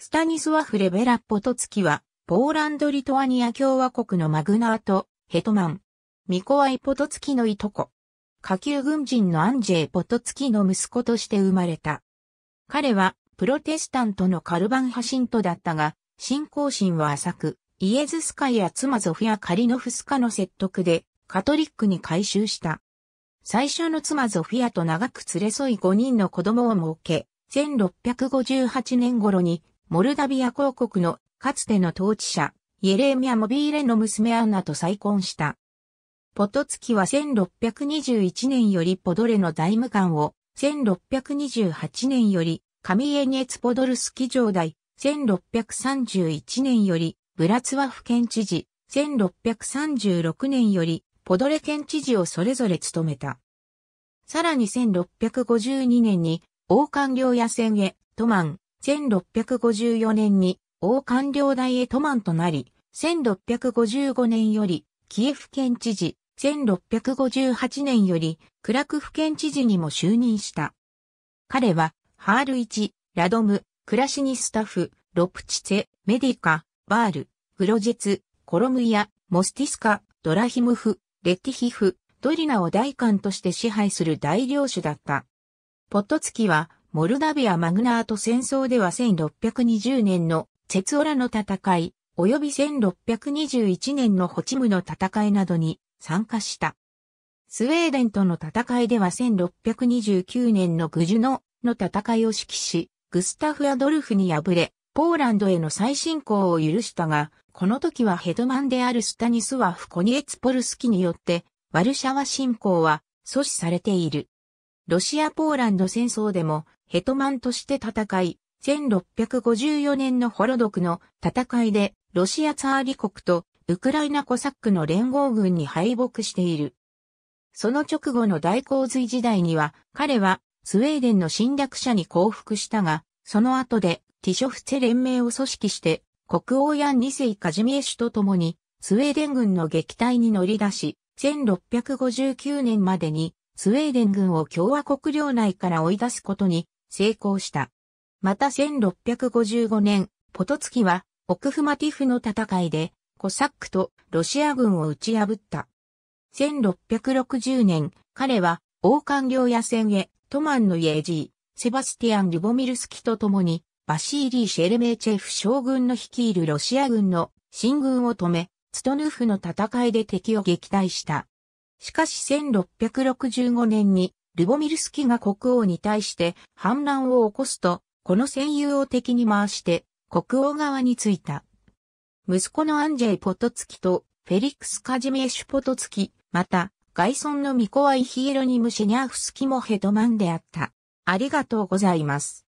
スタニスワフ・レベラ・ポトツキは、ポーランド・リトアニア共和国のマグナート、ヘトマン、ミコアイ・ポトツキのいとこ。下級軍人のアンジェイ・ポトツキの息子として生まれた。彼は、プロテスタントのカルバンハシントだったが、信仰心は浅く、イエズスカイや妻ゾフィア・カリノフスカの説得で、カトリックに改宗した。最初の妻ゾフィアと長く連れ添い5人の子供を設け、1658年頃にモルダビア公国のかつての統治者、イエレーミア・モビーレの娘アンナと再婚した。ポトツキは1621年よりポドレの財務官を、1628年よりカミエニエツポドルスキ城代、1631年よりブラツワフ県知事、1636年よりポドレ県知事をそれぞれ務めた。さらに1652年に王冠領野戦へ、トマン、1654年に王官僚大へトマンとなり、1655年よりキエフ県知事、1658年よりクラクフ県知事にも就任した。彼は、ハール1、ラドム、クラシニスタフ、ロプチツェ、メディカ、バール、グロジェツ、コロムイア、モスティスカ、ドラヒムフ、レティヒフ、ドリナを大官として支配する大領主だった。ポットツキは、モルダビア・マグナート戦争では1620年のチェツオラの戦い、及び1621年のホチムの戦いなどに参加した。スウェーデンとの戦いでは1629年のグジュノの戦いを指揮し、グスタフ・アドルフに敗れ、ポーランドへの再侵攻を許したが、この時はヘドマンであるスタニスワフ・コニエツポルスキによって、ワルシャワ侵攻は阻止されている。ロシア・ポーランド戦争でもヘトマンとして戦い、1654年のホロドクの戦いで、ロシアツァーリ国とウクライナコサックの連合軍に敗北している。その直後の大洪水時代には、彼はスウェーデンの侵略者に降伏したが、その後でティショフツェ連盟を組織して、国王ヤン世カジミエシュと共に、スウェーデン軍の撃退に乗り出し、1659年までに、スウェーデン軍を共和国領内から追い出すことに成功した。また1655年、ポトツキは、オクフマティフの戦いで、コサックとロシア軍を打ち破った。1660年、彼は、王冠領野戦へ、トマンのイエジー、セバスティアン・リボミルスキと共に、バシーリー・シェルメーチェフ将軍の率いるロシア軍の進軍を止め、ツトヌフの戦いで敵を撃退した。しかし1665年にルボミルスキが国王に対して反乱を起こすと、この戦友を敵に回して国王側についた。息子のアンジェイ・ポトツキとフェリックス・カジメシュ・ポトツキ、また、外村のミコワイ・ヒエロニム・シェニャーフスキもヘトマンであった。ありがとうございます。